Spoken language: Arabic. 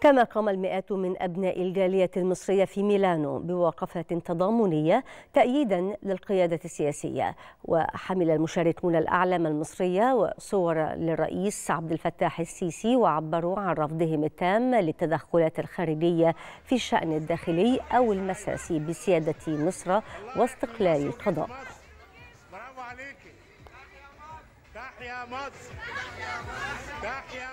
كما قام المئات من أبناء الجالية المصرية في ميلانو بوقفة تضامنية تأييدا للقيادة السياسية وحمل المشاركون الأعلام المصرية وصور للرئيس عبد الفتاح السيسي وعبروا عن رفضهم التام للتدخلات الخارجية في الشأن الداخلي أو المساسي بسيادة مصر واستقلال القضاء تحيا مصر تحيا